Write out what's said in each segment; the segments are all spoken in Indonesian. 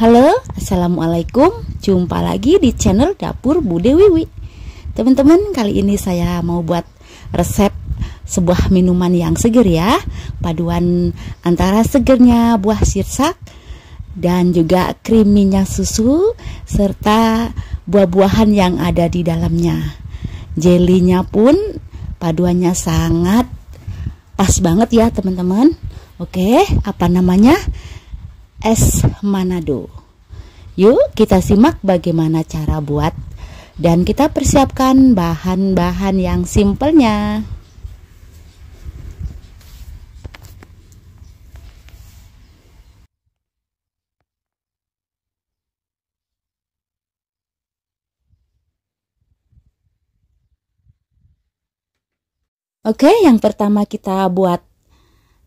Halo, Assalamualaikum Jumpa lagi di channel Dapur Bude Wiwi Teman-teman, kali ini saya mau buat resep sebuah minuman yang seger ya Paduan antara segernya buah sirsak Dan juga kriminya susu Serta buah-buahan yang ada di dalamnya Jelinya pun paduannya sangat pas banget ya teman-teman Oke, apa namanya? es Manado. Yuk kita simak bagaimana cara buat dan kita persiapkan bahan-bahan yang simpelnya. Oke, yang pertama kita buat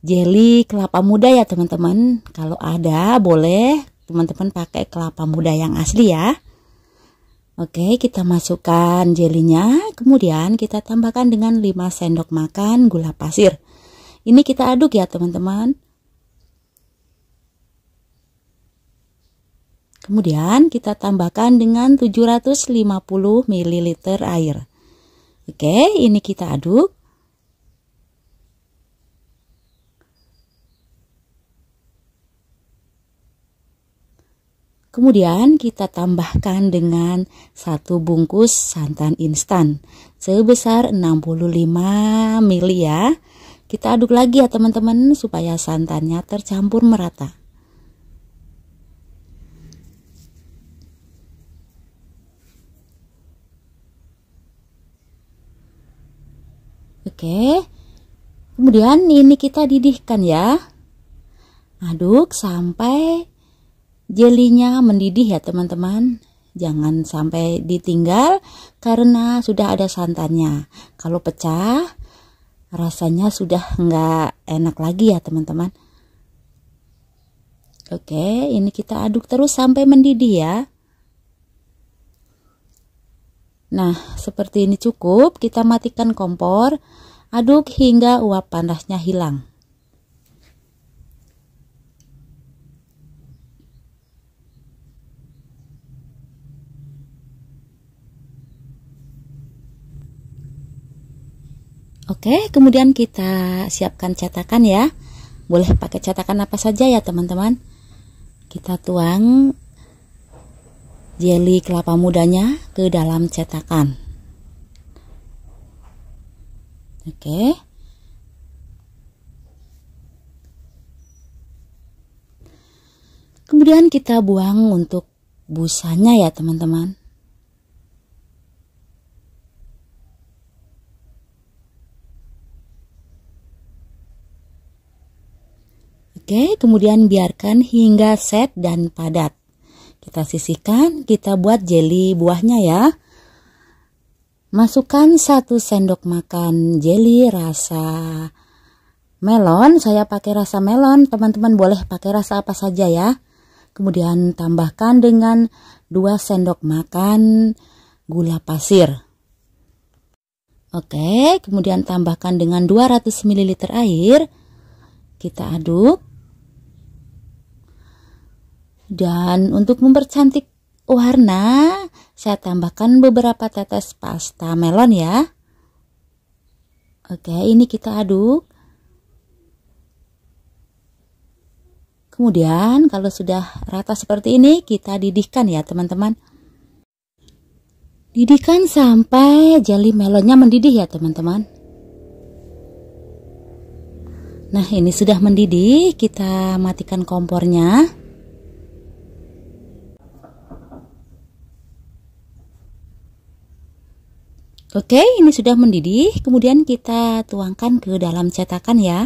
Jeli kelapa muda ya teman-teman. Kalau ada boleh teman-teman pakai kelapa muda yang asli ya. Oke, kita masukkan jelinya. Kemudian kita tambahkan dengan 5 sendok makan gula pasir. Ini kita aduk ya teman-teman. Kemudian kita tambahkan dengan 750 ml air. Oke, ini kita aduk. Kemudian kita tambahkan dengan satu bungkus santan instan sebesar 65 ml ya. Kita aduk lagi ya teman-teman supaya santannya tercampur merata. Oke. Kemudian ini kita didihkan ya. Aduk sampai jelinya mendidih ya teman-teman jangan sampai ditinggal karena sudah ada santannya kalau pecah rasanya sudah enggak enak lagi ya teman-teman oke ini kita aduk terus sampai mendidih ya nah seperti ini cukup kita matikan kompor aduk hingga uap panasnya hilang Oke, kemudian kita siapkan cetakan ya. Boleh pakai cetakan apa saja ya, teman-teman. Kita tuang jeli kelapa mudanya ke dalam cetakan. Oke. Kemudian kita buang untuk busanya ya, teman-teman. Oke, kemudian biarkan hingga set dan padat. Kita sisihkan, kita buat jeli buahnya ya. Masukkan 1 sendok makan jeli rasa melon. Saya pakai rasa melon, teman-teman boleh pakai rasa apa saja ya. Kemudian tambahkan dengan 2 sendok makan gula pasir. Oke, kemudian tambahkan dengan 200 ml air. Kita aduk. Dan untuk mempercantik warna, saya tambahkan beberapa tetes pasta melon ya. Oke, ini kita aduk. Kemudian kalau sudah rata seperti ini, kita didihkan ya teman-teman. Didihkan sampai jeli melonnya mendidih ya teman-teman. Nah ini sudah mendidih, kita matikan kompornya. Oke, ini sudah mendidih. Kemudian kita tuangkan ke dalam cetakan ya.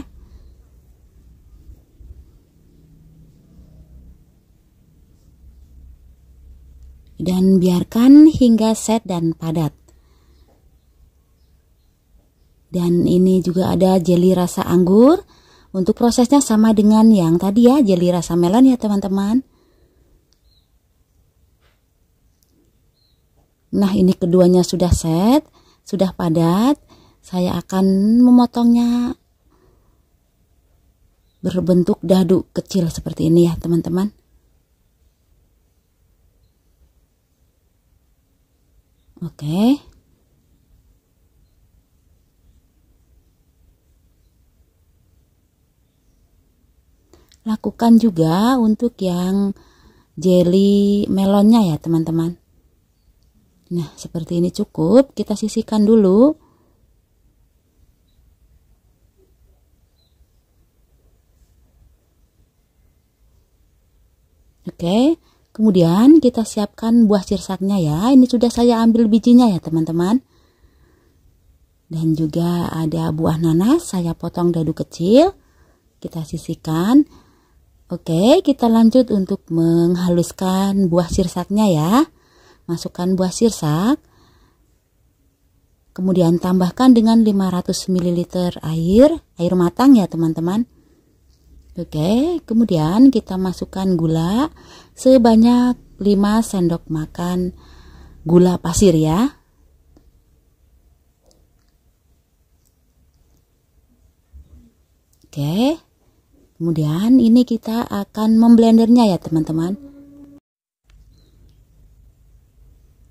Dan biarkan hingga set dan padat. Dan ini juga ada jeli rasa anggur. Untuk prosesnya sama dengan yang tadi ya, jeli rasa melon ya teman-teman. Nah, ini keduanya sudah set sudah padat, saya akan memotongnya berbentuk dadu kecil seperti ini ya teman-teman. Oke. Lakukan juga untuk yang jelly melonnya ya teman-teman. Nah, seperti ini cukup. Kita sisihkan dulu. Oke, kemudian kita siapkan buah sirsaknya ya. Ini sudah saya ambil bijinya ya, teman-teman. Dan juga ada buah nanas, saya potong dadu kecil. Kita sisihkan. Oke, kita lanjut untuk menghaluskan buah sirsaknya ya. Masukkan buah sirsak. Kemudian tambahkan dengan 500 ml air, air matang ya teman-teman. Oke, kemudian kita masukkan gula sebanyak 5 sendok makan gula pasir ya. Oke. Kemudian ini kita akan memblendernya ya teman-teman.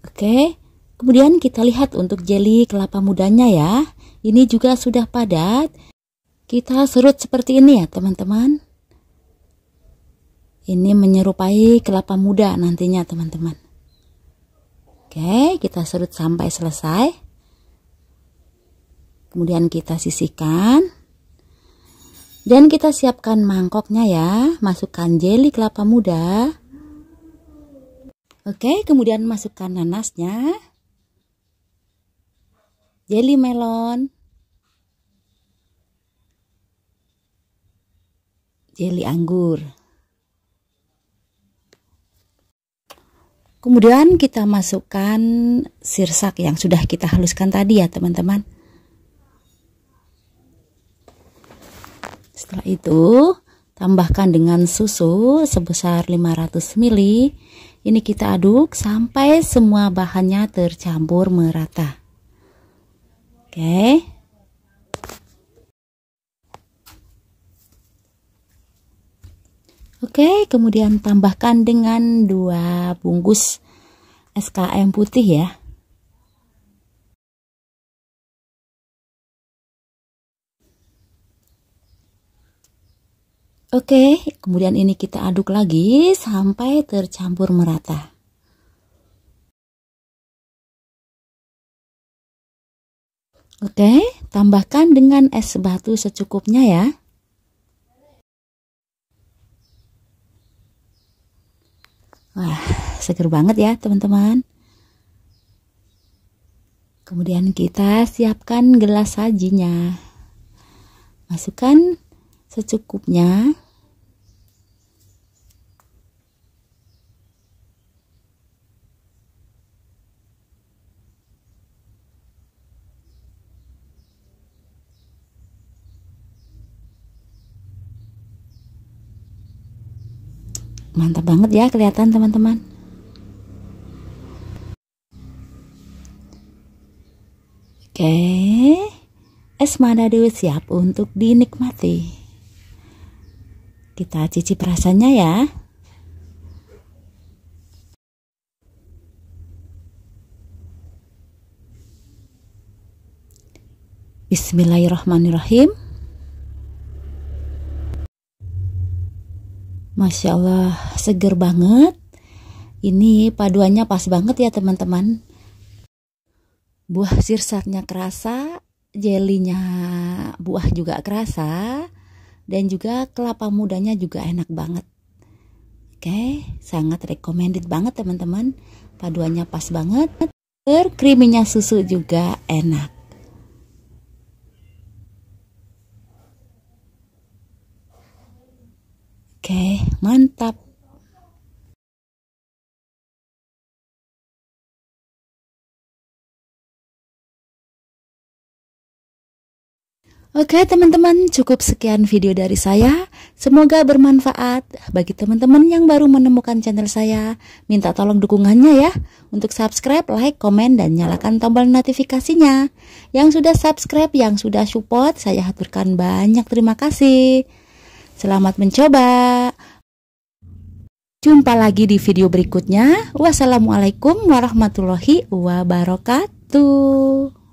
Oke, kemudian kita lihat untuk jeli kelapa mudanya ya. Ini juga sudah padat. Kita serut seperti ini ya teman-teman. Ini menyerupai kelapa muda nantinya teman-teman. Oke, kita serut sampai selesai. Kemudian kita sisihkan. Dan kita siapkan mangkoknya ya. Masukkan jeli kelapa muda. Oke, kemudian masukkan nanasnya. Jelly melon. Jelly anggur. Kemudian kita masukkan sirsak yang sudah kita haluskan tadi ya teman-teman. Setelah itu tambahkan dengan susu sebesar 500 ml ini kita aduk sampai semua bahannya tercampur merata. Oke. Oke, kemudian tambahkan dengan dua bungkus SKM putih ya. Oke, kemudian ini kita aduk lagi sampai tercampur merata. Oke, tambahkan dengan es batu secukupnya ya. Wah, seger banget ya teman-teman. Kemudian kita siapkan gelas sajinya. Masukkan secukupnya mantap banget ya kelihatan teman-teman oke es madu siap untuk dinikmati kita cicip rasanya ya Bismillahirrahmanirrahim Masya Allah seger banget ini paduannya pas banget ya teman-teman buah sirsatnya kerasa jelinya buah juga kerasa dan juga kelapa mudanya juga enak banget oke sangat recommended banget teman-teman paduannya pas banget Kriminya susu juga enak Oke, mantap. Oke teman-teman cukup sekian video dari saya Semoga bermanfaat bagi teman-teman yang baru menemukan channel saya Minta tolong dukungannya ya Untuk subscribe, like, komen, dan nyalakan tombol notifikasinya Yang sudah subscribe, yang sudah support Saya haturkan banyak terima kasih Selamat mencoba Jumpa lagi di video berikutnya. Wassalamualaikum warahmatullahi wabarakatuh.